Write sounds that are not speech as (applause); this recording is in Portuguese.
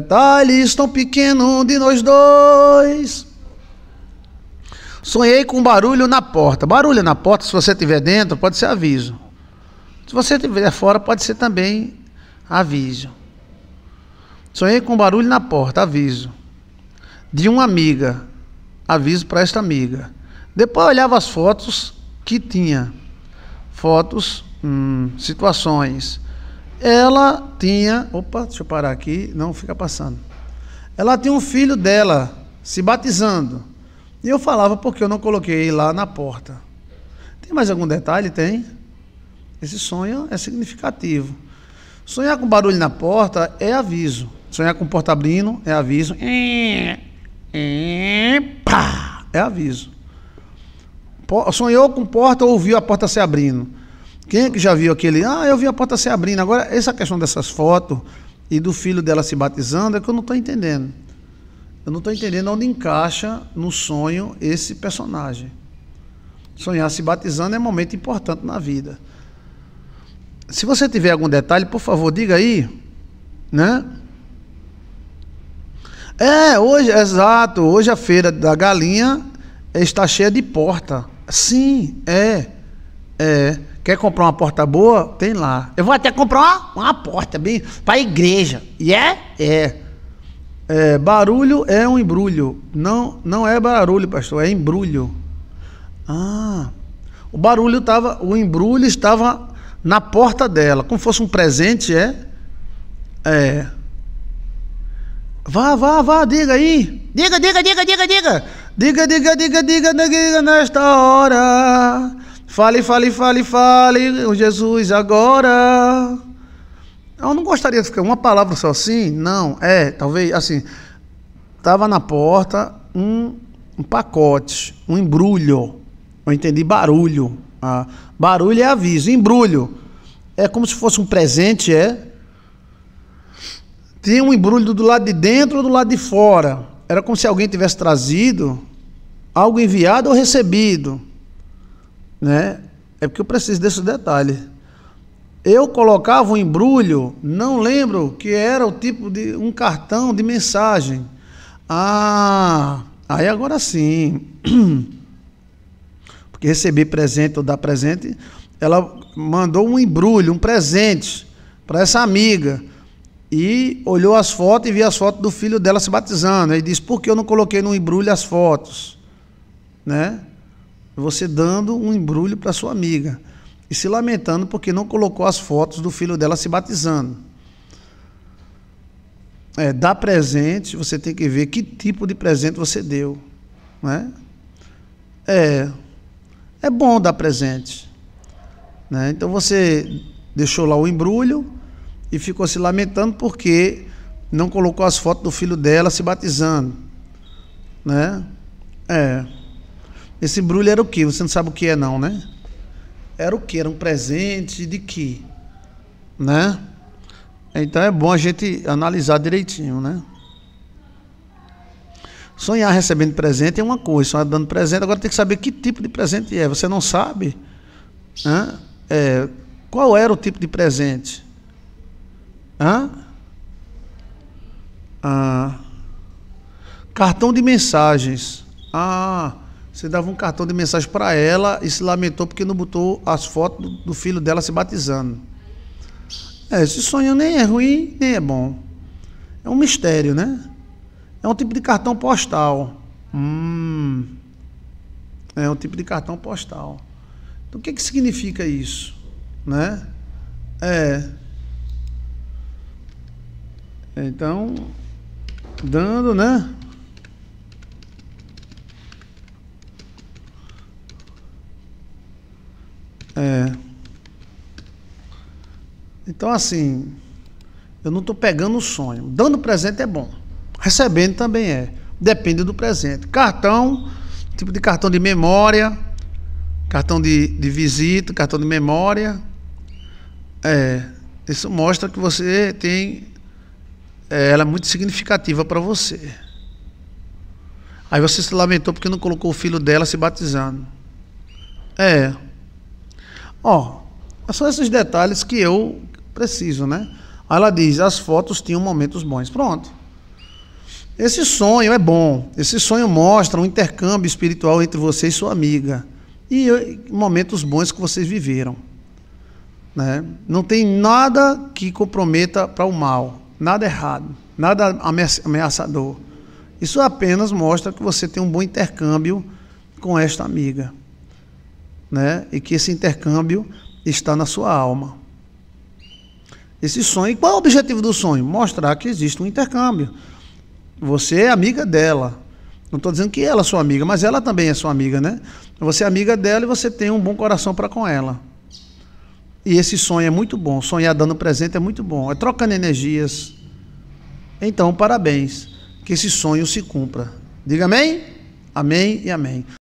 Detalhes tão pequeno de nós dois. Sonhei com barulho na porta. Barulho na porta, se você estiver dentro, pode ser aviso. Se você estiver fora, pode ser também aviso. Sonhei com barulho na porta, aviso. De uma amiga, aviso para esta amiga. Depois olhava as fotos que tinha. Fotos, hum, situações ela tinha. Opa, deixa eu parar aqui, não fica passando. Ela tinha um filho dela se batizando. E eu falava porque eu não coloquei lá na porta. Tem mais algum detalhe? Tem. Esse sonho é significativo. Sonhar com barulho na porta é aviso. Sonhar com porta abrindo é aviso. É, é, é aviso. Sonhou com porta, ou ouviu a porta se abrindo quem é que já viu aquele? Ah, eu vi a porta se abrindo. Agora, essa questão dessas fotos e do filho dela se batizando é que eu não estou entendendo. Eu não estou entendendo onde encaixa no sonho esse personagem. Sonhar se batizando é um momento importante na vida. Se você tiver algum detalhe, por favor, diga aí, né? É, hoje, exato, hoje a feira da galinha está cheia de porta. Sim, é. É. Quer comprar uma porta boa? Tem lá. Eu vou até comprar uma, uma porta bem para igreja. E yeah? É? é? É. Barulho é um embrulho. Não, não é barulho, pastor, é embrulho. Ah. O barulho estava, o embrulho estava na porta dela, como fosse um presente, é? É. Vá, vá, vá, diga aí. Diga, diga, diga, diga, diga. Diga, diga, diga, diga, diga, diga nesta hora Fale, fale, fale, fale, Jesus, agora. Eu não gostaria de ficar uma palavra só assim, não, é, talvez, assim, estava na porta um, um, pacote, um embrulho, eu entendi barulho, ah, barulho é aviso, embrulho, é como se fosse um presente, é? Tinha um embrulho do lado de dentro ou do lado de fora, era como se alguém tivesse trazido algo enviado ou recebido, né? É porque eu preciso desse detalhe. Eu colocava um embrulho, não lembro que era o tipo de um cartão de mensagem. Ah, aí agora sim. (clears throat) Porque receber presente ou dar presente, ela mandou um embrulho, um presente para essa amiga. E olhou as fotos e viu as fotos do filho dela se batizando. Aí disse: "Por que eu não coloquei no embrulho as fotos?" Né? Você dando um embrulho para sua amiga e se lamentando porque não colocou as fotos do filho dela se batizando. É, dá presente, você tem que ver que tipo de presente você deu. Né? É, é bom dar presente. Né? Então você deixou lá o embrulho e ficou se lamentando porque não colocou as fotos do filho dela se batizando. Né? É. Esse embrulho era o quê? Você não sabe o que é não, né? Era o quê? Era um presente de quê? Né? Então é bom a gente analisar direitinho, né? Sonhar recebendo presente é uma coisa, sonhar dando presente, agora tem que saber que tipo de presente é. Você não sabe Hã? É, qual era o tipo de presente. Hã? Ah, cartão de mensagens. Ah, você dava um cartão de mensagem para ela e se lamentou porque não botou as fotos do, filho dela se batizando. É, esse sonho nem é ruim, nem é bom. É um mistério, né? É um tipo de cartão postal. Hum. É um tipo de cartão postal. Então, o que, é que significa isso? Né? É. Então, dando, né? É. Então, assim, eu não estou pegando o sonho. Dando presente é bom. Recebendo também é. Depende do presente. Cartão, tipo de cartão de memória, cartão de, de visita, cartão de memória. É. Isso mostra que você tem. É, ela é muito significativa para você. Aí você se lamentou porque não colocou o filho dela se batizando. É. Ó, são esses detalhes que eu preciso, né? Aí ela diz: as fotos tinham momentos bons. Pronto. Esse sonho é bom. Esse sonho mostra um intercâmbio espiritual entre você e sua amiga. E eh, momentos bons que vocês viveram. Né? Não tem nada que comprometa para o mal. Nada errado. Nada ameaçador. Isso apenas mostra que você tem um bom intercâmbio com esta amiga né? e que esse intercâmbio está na sua alma. Esse sonho, qual é o objetivo do sonho? Mostrar que existe um intercâmbio. Você é amiga dela. Não estou dizendo que ela é sua amiga, mas ela também é sua amiga, né? Você é amiga dela e você tem um bom coração para com ela. E esse sonho é muito bom. Sonhar dando presente é muito bom. É trocando energias. Então, parabéns. Que esse sonho se cumpra. Diga amém? Amém e amém.